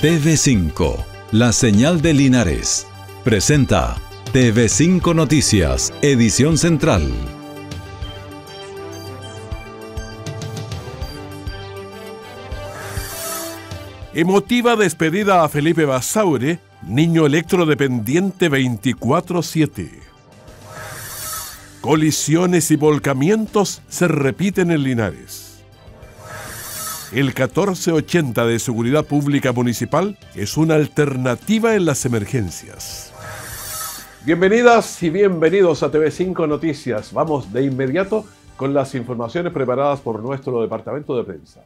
TV5, la señal de Linares, presenta TV5 Noticias, edición central. Emotiva despedida a Felipe Basaure, niño electrodependiente 24-7. Colisiones y volcamientos se repiten en Linares. El 1480 de Seguridad Pública Municipal es una alternativa en las emergencias. Bienvenidas y bienvenidos a TV5 Noticias. Vamos de inmediato con las informaciones preparadas por nuestro departamento de prensa.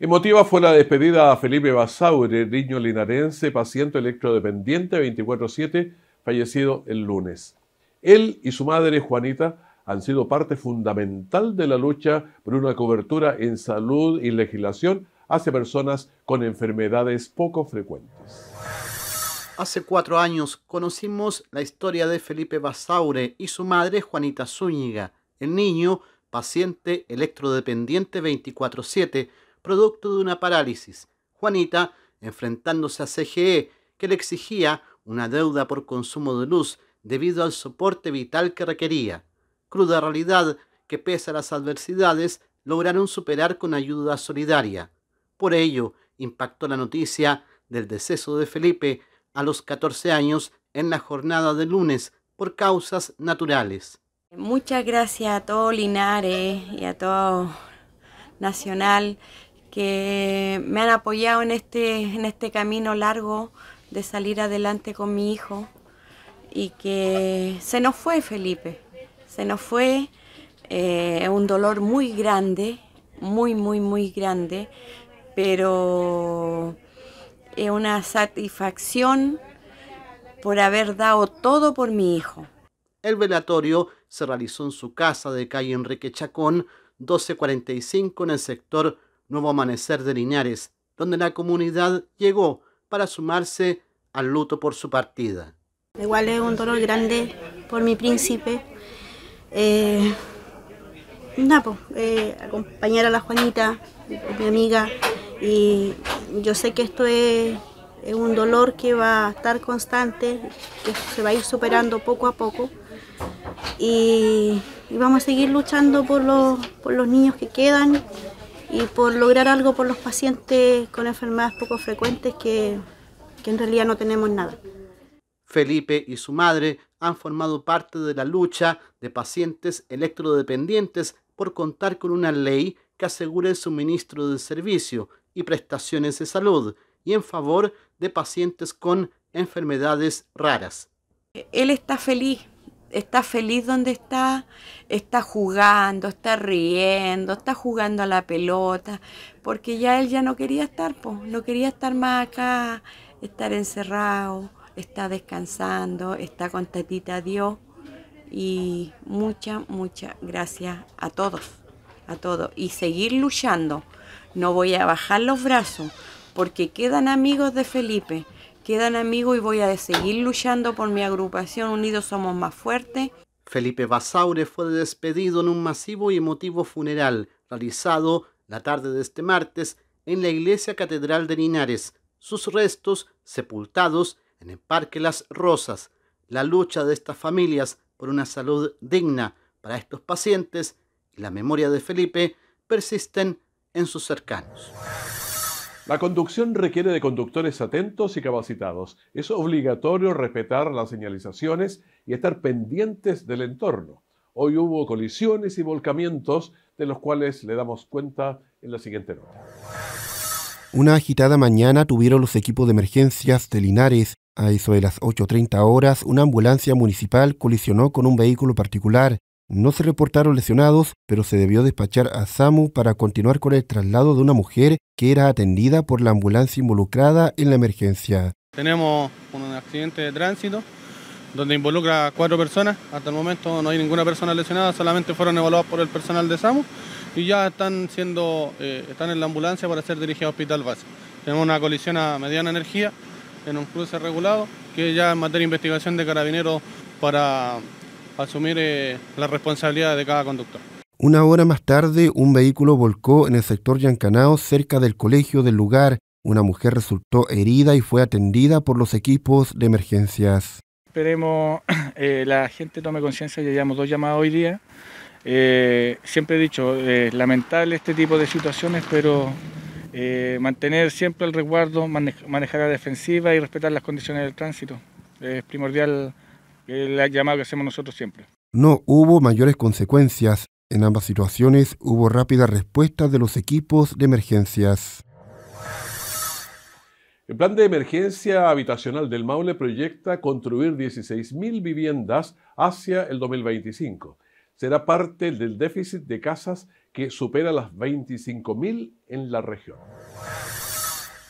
Emotiva fue la despedida a Felipe Basaure, niño linarense, paciente electrodependiente 24-7, fallecido el lunes. Él y su madre, Juanita, han sido parte fundamental de la lucha por una cobertura en salud y legislación hacia personas con enfermedades poco frecuentes. Hace cuatro años conocimos la historia de Felipe Basaure y su madre Juanita Zúñiga, el niño paciente electrodependiente 24/7, producto de una parálisis. Juanita enfrentándose a CGE, que le exigía una deuda por consumo de luz debido al soporte vital que requería cruda realidad que pese a las adversidades lograron superar con ayuda solidaria. Por ello, impactó la noticia del deceso de Felipe a los 14 años en la jornada de lunes por causas naturales. Muchas gracias a todo Linares y a todo Nacional que me han apoyado en este, en este camino largo de salir adelante con mi hijo y que se nos fue Felipe no fue. Eh, un dolor muy grande, muy, muy, muy grande, pero es una satisfacción por haber dado todo por mi hijo. El velatorio se realizó en su casa de calle Enrique Chacón, 1245 en el sector Nuevo Amanecer de Linares, donde la comunidad llegó para sumarse al luto por su partida. Igual es un dolor grande por mi príncipe, eh, eh, acompañar a la Juanita, mi amiga, y yo sé que esto es, un dolor que va a estar constante, que se va a ir superando poco a poco, y, vamos a seguir luchando por los, niños que quedan y por lograr algo por los pacientes con enfermedades poco frecuentes que en realidad no tenemos nada. Felipe y su madre han formado parte de la lucha de pacientes electrodependientes por contar con una ley que asegure el suministro del servicio y prestaciones de salud y en favor de pacientes con enfermedades raras. Él está feliz, está feliz donde está, está jugando, está riendo, está jugando a la pelota, porque ya él ya no quería estar, no quería estar más acá, estar encerrado está descansando, está con Tatita Dios y muchas, muchas gracias a todos, a todos. Y seguir luchando, no voy a bajar los brazos porque quedan amigos de Felipe, quedan amigos y voy a seguir luchando por mi agrupación, unidos somos más fuertes. Felipe Basaure fue despedido en un masivo y emotivo funeral realizado la tarde de este martes en la iglesia catedral de Linares, sus restos sepultados en el Parque Las Rosas, la lucha de estas familias por una salud digna para estos pacientes y la memoria de Felipe persisten en sus cercanos. La conducción requiere de conductores atentos y capacitados. Es obligatorio respetar las señalizaciones y estar pendientes del entorno. Hoy hubo colisiones y volcamientos de los cuales le damos cuenta en la siguiente nota. Una agitada mañana tuvieron los equipos de emergencias de Linares, a eso de las 8.30 horas, una ambulancia municipal colisionó con un vehículo particular. No se reportaron lesionados, pero se debió despachar a SAMU para continuar con el traslado de una mujer que era atendida por la ambulancia involucrada en la emergencia. Tenemos un accidente de tránsito donde involucra a cuatro personas. Hasta el momento no hay ninguna persona lesionada, solamente fueron evaluadas por el personal de SAMU y ya están, siendo, eh, están en la ambulancia para ser dirigidos al Hospital Base. Tenemos una colisión a mediana energía en un cruce regulado, que ya en materia de investigación de carabineros para asumir eh, la responsabilidad de cada conductor. Una hora más tarde, un vehículo volcó en el sector Yancanao, cerca del colegio del lugar. Una mujer resultó herida y fue atendida por los equipos de emergencias. Esperemos eh, la gente tome conciencia, ya llevamos dos llamadas hoy día. Eh, siempre he dicho, es eh, lamentable este tipo de situaciones, pero eh, mantener siempre el resguardo, manejar la defensiva y respetar las condiciones del tránsito. Es primordial la llamada que hacemos nosotros siempre. No hubo mayores consecuencias. En ambas situaciones hubo rápida respuesta de los equipos de emergencias. El plan de emergencia habitacional del Maule proyecta construir 16.000 viviendas hacia el 2025 será parte del déficit de casas que supera las 25.000 en la región.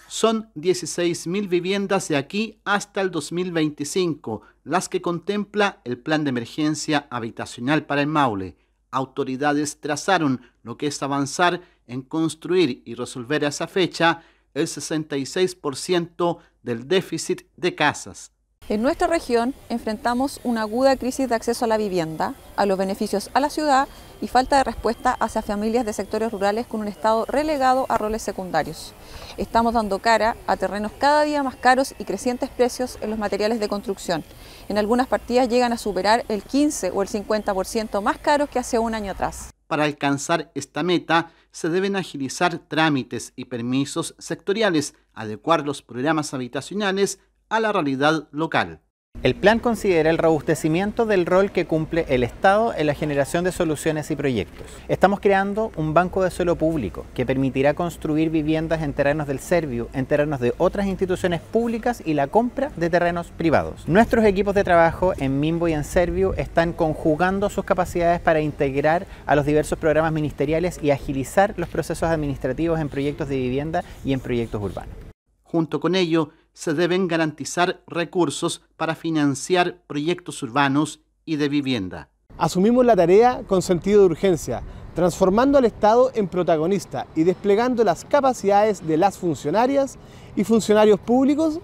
Son 16.000 viviendas de aquí hasta el 2025, las que contempla el Plan de Emergencia Habitacional para el Maule. Autoridades trazaron lo que es avanzar en construir y resolver a esa fecha el 66% del déficit de casas. En nuestra región enfrentamos una aguda crisis de acceso a la vivienda, a los beneficios a la ciudad y falta de respuesta hacia familias de sectores rurales con un estado relegado a roles secundarios. Estamos dando cara a terrenos cada día más caros y crecientes precios en los materiales de construcción. En algunas partidas llegan a superar el 15 o el 50% más caros que hace un año atrás. Para alcanzar esta meta, se deben agilizar trámites y permisos sectoriales, adecuar los programas habitacionales a la realidad local. El plan considera el robustecimiento del rol que cumple el Estado en la generación de soluciones y proyectos. Estamos creando un banco de suelo público que permitirá construir viviendas en terrenos del Servio, en terrenos de otras instituciones públicas y la compra de terrenos privados. Nuestros equipos de trabajo en Mimbo y en Servio están conjugando sus capacidades para integrar a los diversos programas ministeriales y agilizar los procesos administrativos en proyectos de vivienda y en proyectos urbanos. Junto con ello, se deben garantizar recursos para financiar proyectos urbanos y de vivienda. Asumimos la tarea con sentido de urgencia, transformando al Estado en protagonista y desplegando las capacidades de las funcionarias y funcionarios públicos,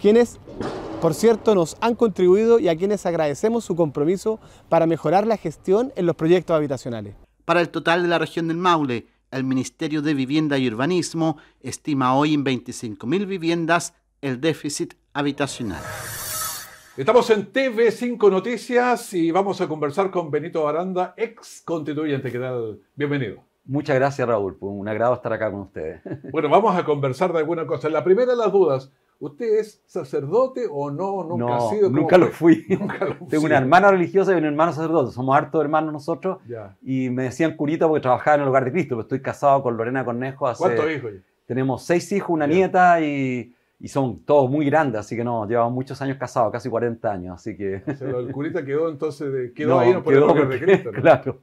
quienes, por cierto, nos han contribuido y a quienes agradecemos su compromiso para mejorar la gestión en los proyectos habitacionales. Para el total de la región del Maule, el Ministerio de Vivienda y Urbanismo estima hoy en 25.000 viviendas el déficit habitacional. Estamos en TV5 Noticias y vamos a conversar con Benito Aranda, ex constituyente. ¿Qué tal? Bienvenido. Muchas gracias, Raúl. Un agrado estar acá con ustedes. Bueno, vamos a conversar de alguna cosa. La primera de las dudas. ¿Usted es sacerdote o no? Nunca no, ha sido. Nunca lo, fui. nunca lo Tengo una hermana religiosa y un hermano sacerdote. Somos harto hermanos nosotros. Y me decían curita porque trabajaba en el hogar de Cristo. Pero estoy casado con Lorena Cornejo. Hace, ¿Cuántos hijos? Tenemos seis hijos, una nieta y y son todos muy grandes, así que no, llevamos muchos años casados, casi 40 años, así que... el curita quedó entonces, de, quedó ahí, no el porque, Cristo, Claro.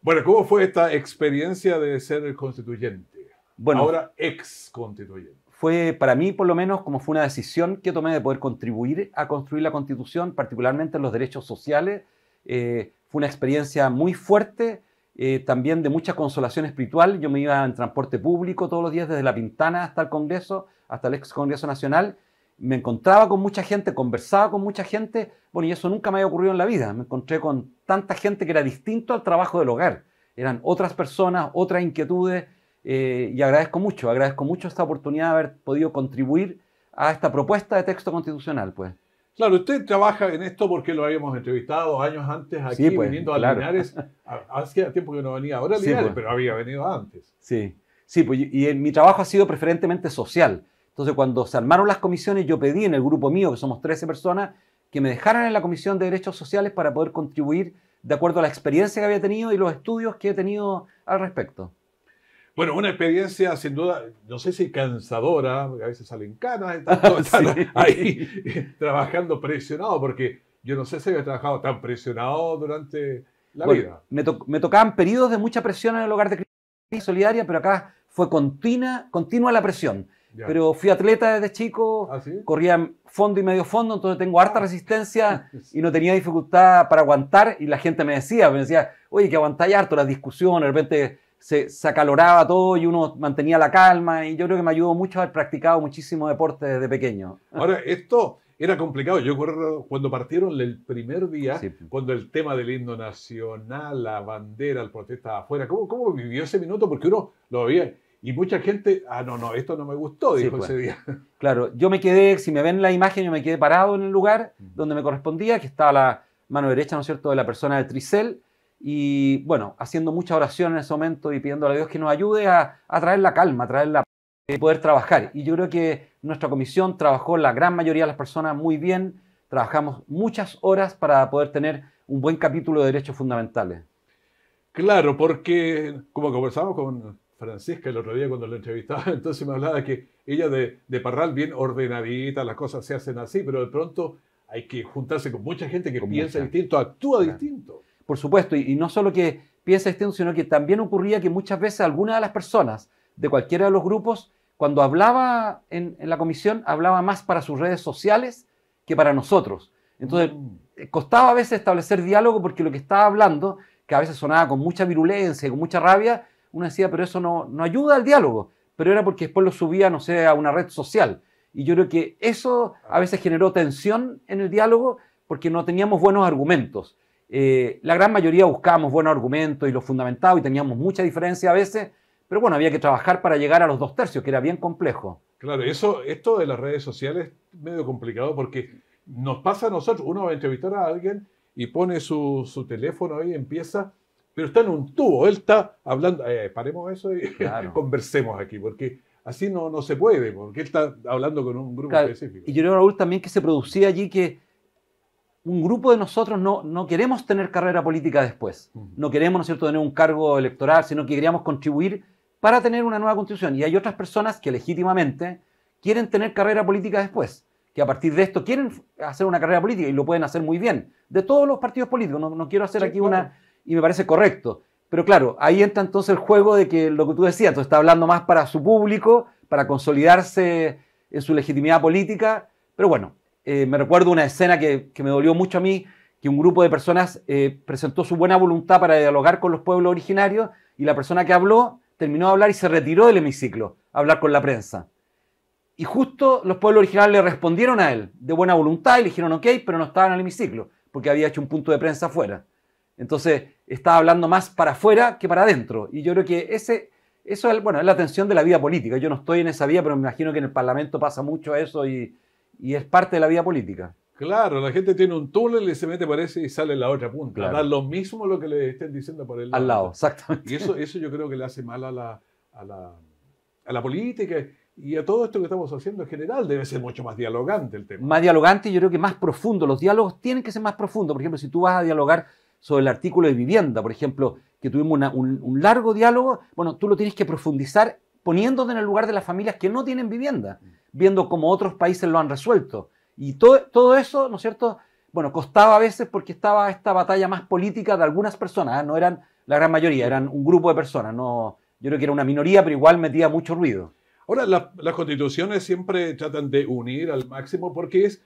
Bueno, ¿cómo fue esta experiencia de ser constituyente? Bueno, ahora ex constituyente. Fue para mí, por lo menos, como fue una decisión que tomé de poder contribuir a construir la constitución, particularmente en los derechos sociales. Eh, fue una experiencia muy fuerte, eh, también de mucha consolación espiritual. Yo me iba en transporte público todos los días desde La Pintana hasta el Congreso hasta el ex Congreso Nacional, me encontraba con mucha gente, conversaba con mucha gente, bueno, y eso nunca me había ocurrido en la vida. Me encontré con tanta gente que era distinto al trabajo del hogar. Eran otras personas, otras inquietudes, eh, y agradezco mucho, agradezco mucho esta oportunidad de haber podido contribuir a esta propuesta de texto constitucional, pues. Claro, usted trabaja en esto porque lo habíamos entrevistado años antes aquí, pues, viniendo a Linares. Ah, tiempo que no venía ahora pues. pero había venido antes. Sí, sí, pues, y mi trabajo ha sido preferentemente social entonces, cuando se armaron las comisiones, yo pedí en el grupo mío, que somos 13 personas, que me dejaran en la Comisión de Derechos Sociales para poder contribuir de acuerdo a la experiencia que había tenido y los estudios que he tenido al respecto. Bueno, una experiencia sin duda, no sé si cansadora, a veces salen canas, están, ahí eh, trabajando presionado, porque yo no sé si había trabajado tan presionado durante la vida. Me, tocaban periodos de mucha presión en el hogar de crisis solidaria, pero acá fue continua, continua la presión. Pero fui atleta desde chico, ¿Ah, corría fondo y medio fondo, entonces tengo harta resistencia y no tenía dificultad para aguantar. Y la gente me decía, me decía, oye, que aguantáis harto las discusiones, de repente se, acaloraba todo y uno mantenía la calma. Y yo creo que me ayudó mucho haber practicado muchísimo deporte desde pequeño. Ahora, esto era complicado. Yo recuerdo cuando partieron el primer día, cuando el tema del himno nacional, la bandera, el protesta afuera, ¿cómo vivió ese minuto? Porque uno lo veía y mucha gente, ah, no, no, esto no me gustó, dijo pues. ese día. Claro, yo me quedé, si me ven la imagen, yo me quedé parado en el lugar donde me correspondía, que estaba la mano derecha, ¿no es cierto?, de la persona de tricel. Y bueno, haciendo mucha oración en ese momento y pidiendo a Dios que nos ayude a, traer la calma, a traer la poder trabajar. Y yo creo que nuestra comisión trabajó la gran mayoría de las personas muy bien. Trabajamos muchas horas para poder tener un buen capítulo de derechos fundamentales. Claro, porque como conversamos con Francisca el otro día cuando la entrevistaba, entonces me hablaba que ella de, Parral bien ordenadita, las cosas se hacen así, pero de pronto hay que juntarse con mucha gente que piensa distinto, actúa distinto. Por supuesto, y, no solo que piensa distinto, sino que también ocurría que muchas veces ...alguna de las personas de cualquiera de los grupos, cuando hablaba en, la comisión, hablaba más para sus redes sociales que para nosotros. Entonces, mm. eh, costaba a veces establecer diálogo porque lo que estaba hablando, que a veces sonaba con mucha virulencia y con mucha rabia, uno decía, pero eso no, ayuda al diálogo, pero era porque después lo subía, no sé, a una red social. Y yo creo que eso a veces generó tensión en el diálogo porque no teníamos buenos argumentos. Eh, la gran mayoría buscábamos buenos argumentos y los fundamentados y teníamos mucha diferencia a veces, pero bueno, había que trabajar para llegar a los dos tercios, que era bien complejo. Claro, eso, esto de las redes sociales es medio complicado porque nos pasa a nosotros, uno va a entrevistar a alguien y pone su, su teléfono ahí y empieza pero está en un tubo, él está hablando, eh, paremos eso y conversemos aquí, porque así no, no se puede, porque él está hablando con un grupo específico. Y yo creo, Raúl, también que se producía allí que un grupo de nosotros no, no queremos tener carrera política después, no queremos, ¿no es cierto?, tener un cargo electoral, sino que queríamos contribuir para tener una nueva constitución. Y hay otras personas que legítimamente quieren tener carrera política después, que a partir de esto quieren hacer una carrera política y lo pueden hacer muy bien, de todos los partidos políticos. No, no quiero hacer aquí una y me parece correcto. Pero claro, ahí entra entonces el juego de que lo que tú decías, entonces está hablando más para su público, para consolidarse en su legitimidad política. Pero bueno, eh, me recuerdo una escena que, me dolió mucho a mí, que un grupo de personas eh, presentó su buena voluntad para dialogar con los pueblos originarios y la persona que habló terminó de hablar y se retiró del hemiciclo a hablar con la prensa. Y justo los pueblos originarios le respondieron a él de buena voluntad y le dijeron ok, pero no estaban en el hemiciclo porque había hecho un punto de prensa afuera. Entonces, está hablando más para afuera que para adentro. Y yo creo que ese, eso es, bueno, es la tensión de la vida política. Yo no estoy en esa vía, pero me imagino que en el Parlamento pasa mucho eso y, es parte de la vida política. Claro, la gente tiene un túnel y se mete por ese y sale en la otra punta. Claro. lo mismo lo que le estén diciendo por el lado. Al lado, exactamente. Y eso, eso yo creo que le hace mal a la, a la, a la política y a todo esto que estamos haciendo en general debe ser mucho más dialogante el tema. Más dialogante y yo creo que más profundo. Los diálogos tienen que ser más profundos. Por ejemplo, si tú vas a dialogar sobre el artículo de vivienda, por ejemplo, que tuvimos un, largo diálogo, bueno, tú lo tienes que profundizar poniéndote en el lugar de las familias que no tienen vivienda, mm. viendo cómo otros países lo han resuelto. Y todo, eso, ¿no es cierto? Bueno, costaba a veces porque estaba esta batalla más política de algunas personas, ¿eh? no eran la gran mayoría, eran un grupo de personas, no, yo creo que era una minoría, pero igual metía mucho ruido. Ahora, las constituciones siempre tratan de unir al máximo porque es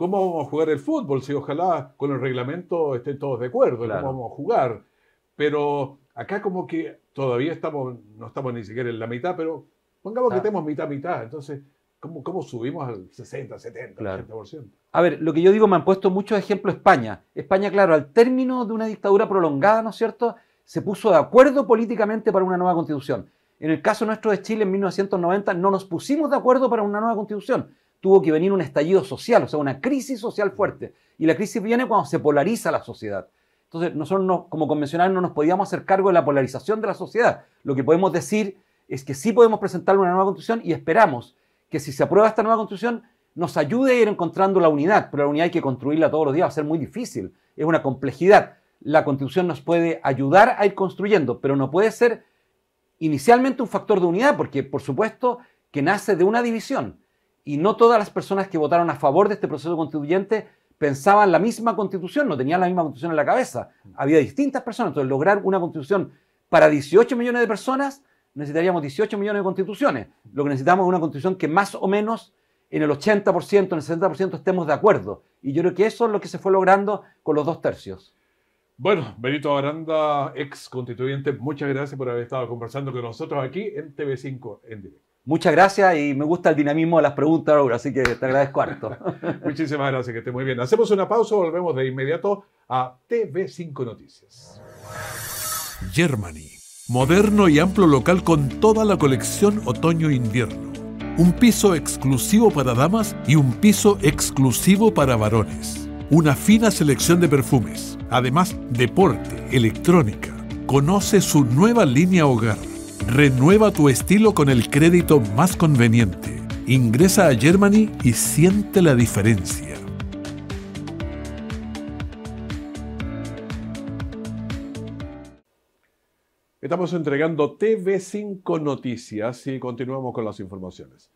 ¿Cómo vamos a jugar el fútbol? Si ojalá con el reglamento estén todos de acuerdo, en ¿cómo vamos a jugar? Pero acá como que todavía estamos, no estamos ni siquiera en la mitad, pero pongamos que tenemos mitad-mitad, entonces ¿Cómo, ¿Cómo, subimos al 60, 70, 80%? A ver, lo que yo digo, me han puesto muchos ejemplos España. España, claro, al término de una dictadura prolongada, ¿no es cierto?, se puso de acuerdo políticamente para una nueva constitución. En el caso nuestro de Chile, en 1990, no nos pusimos de acuerdo para una nueva constitución tuvo que venir un estallido social, o sea, una crisis social fuerte. Y la crisis viene cuando se polariza la sociedad. Entonces, nosotros como convencionales no nos podíamos hacer cargo de la polarización de la sociedad. Lo que podemos decir es que sí podemos presentar una nueva constitución y esperamos que si se aprueba esta nueva constitución nos ayude a ir encontrando la unidad, pero la unidad hay que construirla todos los días, va a ser muy difícil, es una complejidad. La constitución nos puede ayudar a ir construyendo, pero no puede ser inicialmente un factor de unidad, porque por supuesto que nace de una división y no todas las personas que votaron a favor de este proceso constituyente pensaban la misma constitución, no tenían la misma constitución en la cabeza. Había distintas personas. Entonces, lograr una constitución para 18 millones de personas, necesitaríamos 18 millones de constituciones. Lo que necesitamos es una constitución que más o menos en el 80%, en el 60% estemos de acuerdo. Y yo creo que eso es lo que se fue logrando con los dos tercios. Bueno, Benito Aranda, ex constituyente, muchas gracias por haber estado conversando con nosotros aquí en TV5 en directo. Muchas gracias y me gusta el dinamismo de las preguntas, Laura, así que te agradezco harto. Muchísimas gracias, que esté muy bien. Hacemos una pausa, volvemos de inmediato a TV5 Noticias. Germany, moderno y amplio local con toda la colección otoño-invierno. Un piso exclusivo para damas y un piso exclusivo para varones. Una fina selección de perfumes, además deporte, electrónica. Conoce su nueva línea hogar Renueva tu estilo con el crédito más conveniente. Ingresa a Germany y siente la diferencia. Estamos entregando TV5 Noticias y continuamos con las informaciones.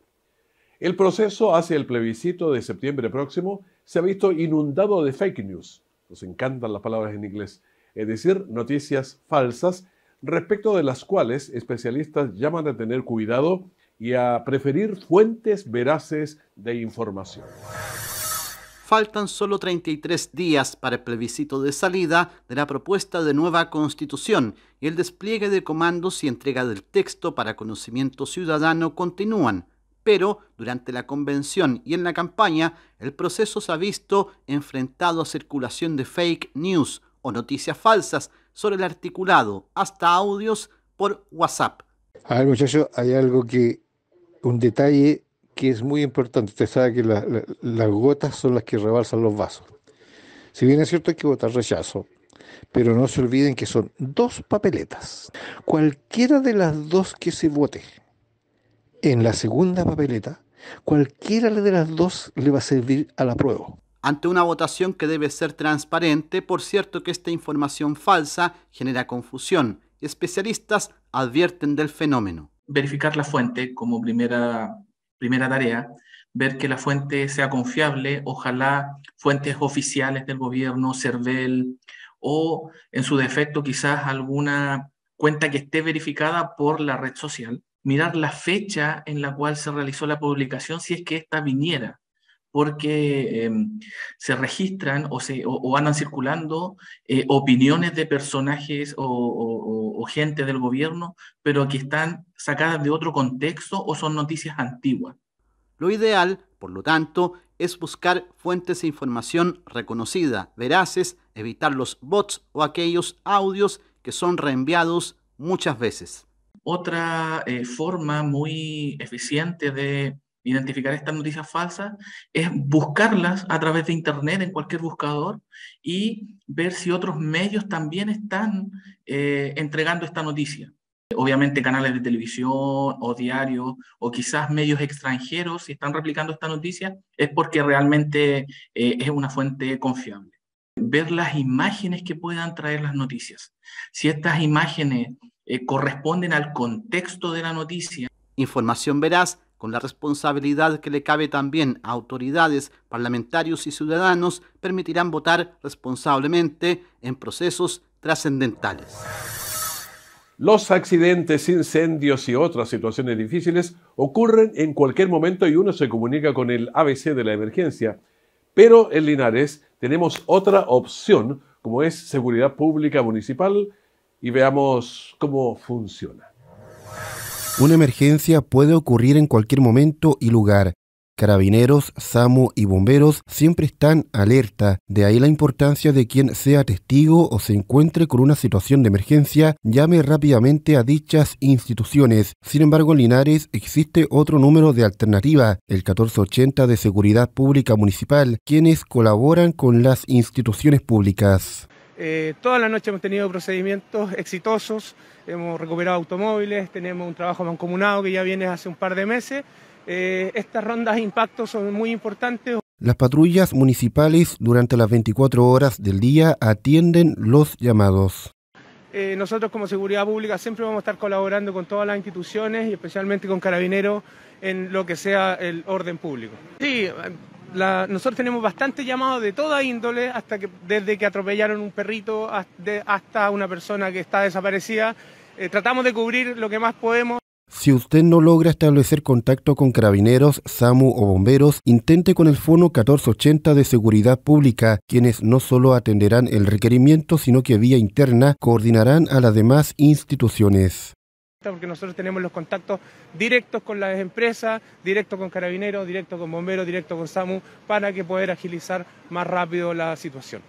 El proceso hacia el plebiscito de septiembre próximo se ha visto inundado de fake news. Nos encantan las palabras en inglés, es decir, noticias falsas respecto de las cuales especialistas llaman a tener cuidado y a preferir fuentes veraces de información. Faltan solo 33 días para el plebiscito de salida de la propuesta de nueva constitución y el despliegue de comandos y entrega del texto para conocimiento ciudadano continúan, pero durante la convención y en la campaña el proceso se ha visto enfrentado a circulación de fake news, o noticias falsas sobre el articulado, hasta audios por WhatsApp. A ver, muchachos, hay algo que, un detalle que es muy importante. Usted sabe que las gotas son las que rebalsan los vasos. Si bien es cierto, que votar rechazo, pero no se olviden que son dos papeletas. Cualquiera de las dos que se vote en la segunda papeleta, cualquiera de las dos le va a servir a la prueba ante una votación que debe ser transparente, por cierto que esta información falsa genera confusión. Especialistas advierten del fenómeno. Verificar la fuente como primera, primera tarea, ver que la fuente sea confiable, ojalá fuentes oficiales del gobierno, CERVEL o en su defecto quizás alguna cuenta que esté verificada por la red social. Mirar la fecha en la cual se realizó la publicación si es que esta viniera porque em, se registran o, se, o, andan circulando eh, opiniones de personajes o, gente del gobierno, pero que están sacadas de otro contexto o son noticias antiguas. Lo ideal, por lo tanto, es buscar fuentes de información reconocida, veraces, evitar los bots o aquellos audios que son reenviados muchas veces. Otra eh, forma muy eficiente de identificar estas noticias falsas es buscarlas a través de Internet en cualquier buscador y ver si otros medios también están eh, entregando esta noticia. Obviamente canales de televisión o diarios o quizás medios extranjeros, si están replicando esta noticia, es porque realmente eh, es una fuente confiable. Ver las imágenes que puedan traer las noticias. Si estas imágenes eh, corresponden al contexto de la noticia. Información veraz con la responsabilidad que le cabe también a autoridades, parlamentarios y ciudadanos, permitirán votar responsablemente en procesos trascendentales. Los accidentes, incendios y otras situaciones difíciles ocurren en cualquier momento y uno se comunica con el ABC de la emergencia. Pero en Linares tenemos otra opción, como es seguridad pública municipal, y veamos cómo funciona. Una emergencia puede ocurrir en cualquier momento y lugar. Carabineros, SAMU y bomberos siempre están alerta, de ahí la importancia de quien sea testigo o se encuentre con una situación de emergencia, llame rápidamente a dichas instituciones. Sin embargo, en Linares existe otro número de alternativa, el 1480 de Seguridad Pública Municipal, quienes colaboran con las instituciones públicas. Eh, toda la noche hemos tenido procedimientos exitosos, hemos recuperado automóviles, tenemos un trabajo mancomunado que ya viene hace un par de meses. Eh, estas rondas de impacto son muy importantes. Las patrullas municipales durante las 24 horas del día atienden los llamados. Eh, nosotros como Seguridad Pública siempre vamos a estar colaborando con todas las instituciones y especialmente con Carabineros en lo que sea el orden público. Sí, nosotros tenemos bastante llamados de toda índole, hasta desde que atropellaron un perrito hasta una persona que está desaparecida. Eh, tratamos de cubrir lo que más podemos. Si usted no logra establecer contacto con carabineros, SAMU o bomberos, intente con el Fono 1480 de Seguridad Pública, quienes no solo atenderán el requerimiento, sino que vía interna coordinarán a las demás instituciones porque nosotros tenemos los contactos directos con las empresas, directo con carabineros, directo con bomberos, directo con SAMU, para que poder agilizar más rápido la situación.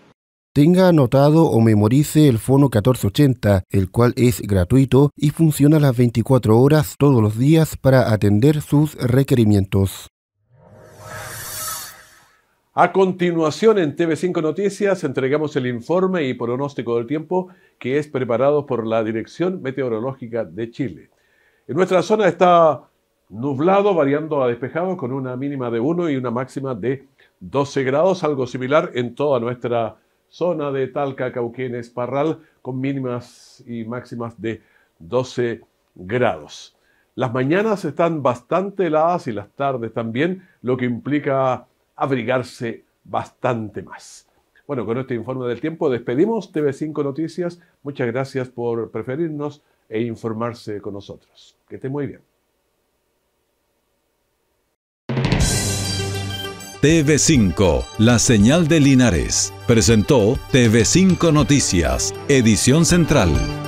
Tenga anotado o memorice el Fono 1480, el cual es gratuito y funciona las 24 horas todos los días para atender sus requerimientos. A continuación, en TV5 Noticias, entregamos el informe y pronóstico del tiempo que es preparado por la Dirección Meteorológica de Chile. En nuestra zona está nublado, variando a despejado, con una mínima de 1 y una máxima de 12 grados, algo similar en toda nuestra zona de Talca, Cauquenes, Parral, con mínimas y máximas de 12 grados. Las mañanas están bastante heladas y las tardes también, lo que implica abrigarse bastante más. Bueno, con este informe del tiempo despedimos TV5 Noticias. Muchas gracias por preferirnos e informarse con nosotros. Que esté muy bien. TV5, la señal de Linares, presentó TV5 Noticias, edición central.